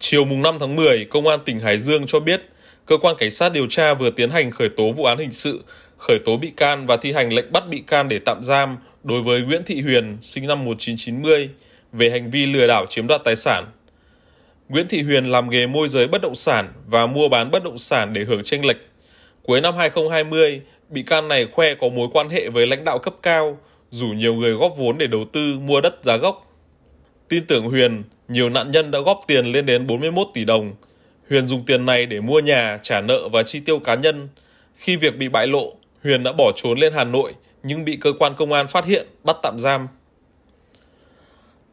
Chiều mùng 5 tháng 10, Công an tỉnh Hải Dương cho biết, cơ quan cảnh sát điều tra vừa tiến hành khởi tố vụ án hình sự, khởi tố bị can và thi hành lệnh bắt bị can để tạm giam đối với Nguyễn Thị Huyền, sinh năm 1990, về hành vi lừa đảo chiếm đoạt tài sản. Nguyễn Thị Huyền làm nghề môi giới bất động sản và mua bán bất động sản để hưởng tranh lệch. Cuối năm 2020, bị can này khoe có mối quan hệ với lãnh đạo cấp cao, rủ nhiều người góp vốn để đầu tư mua đất giá gốc Tin tưởng Huyền, nhiều nạn nhân đã góp tiền lên đến 41 tỷ đồng. Huyền dùng tiền này để mua nhà, trả nợ và chi tiêu cá nhân. Khi việc bị bại lộ, Huyền đã bỏ trốn lên Hà Nội nhưng bị cơ quan công an phát hiện, bắt tạm giam.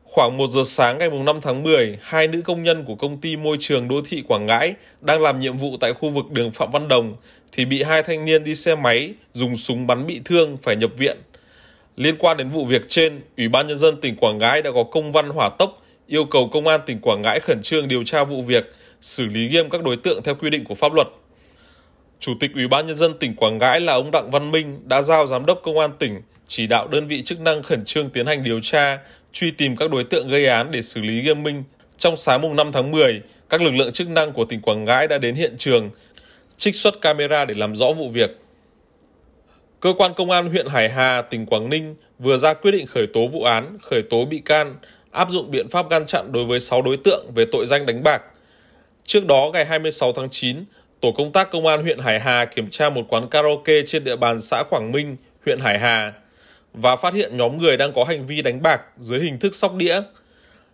Khoảng 1 giờ sáng ngày 5 tháng 10, hai nữ công nhân của công ty môi trường đô thị Quảng Ngãi đang làm nhiệm vụ tại khu vực đường Phạm Văn Đồng thì bị hai thanh niên đi xe máy dùng súng bắn bị thương phải nhập viện – Liên quan đến vụ việc trên, Ủy ban Nhân dân tỉnh Quảng Ngãi đã có công văn hỏa tốc yêu cầu Công an tỉnh Quảng Ngãi khẩn trương điều tra vụ việc, xử lý nghiêm các đối tượng theo quy định của pháp luật. Chủ tịch Ủy ban Nhân dân tỉnh Quảng Ngãi là ông Đặng Văn Minh đã giao Giám đốc Công an tỉnh chỉ đạo đơn vị chức năng khẩn trương tiến hành điều tra, truy tìm các đối tượng gây án để xử lý nghiêm minh. Trong sáng mùng 5 tháng 10, các lực lượng chức năng của tỉnh Quảng Ngãi đã đến hiện trường, trích xuất camera để làm rõ vụ việc. Cơ quan Công an huyện Hải Hà, tỉnh Quảng Ninh vừa ra quyết định khởi tố vụ án, khởi tố bị can, áp dụng biện pháp ngăn chặn đối với 6 đối tượng về tội danh đánh bạc. Trước đó, ngày 26 tháng 9, Tổ công tác Công an huyện Hải Hà kiểm tra một quán karaoke trên địa bàn xã Quảng Minh, huyện Hải Hà và phát hiện nhóm người đang có hành vi đánh bạc dưới hình thức sóc đĩa.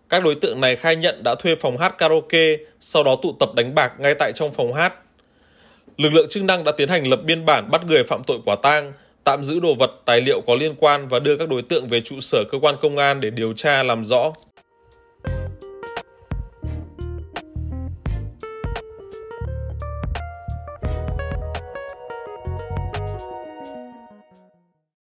Các đối tượng này khai nhận đã thuê phòng hát karaoke, sau đó tụ tập đánh bạc ngay tại trong phòng hát. Lực lượng chức năng đã tiến hành lập biên bản bắt người phạm tội quả tang tạm giữ đồ vật, tài liệu có liên quan và đưa các đối tượng về trụ sở cơ quan công an để điều tra làm rõ.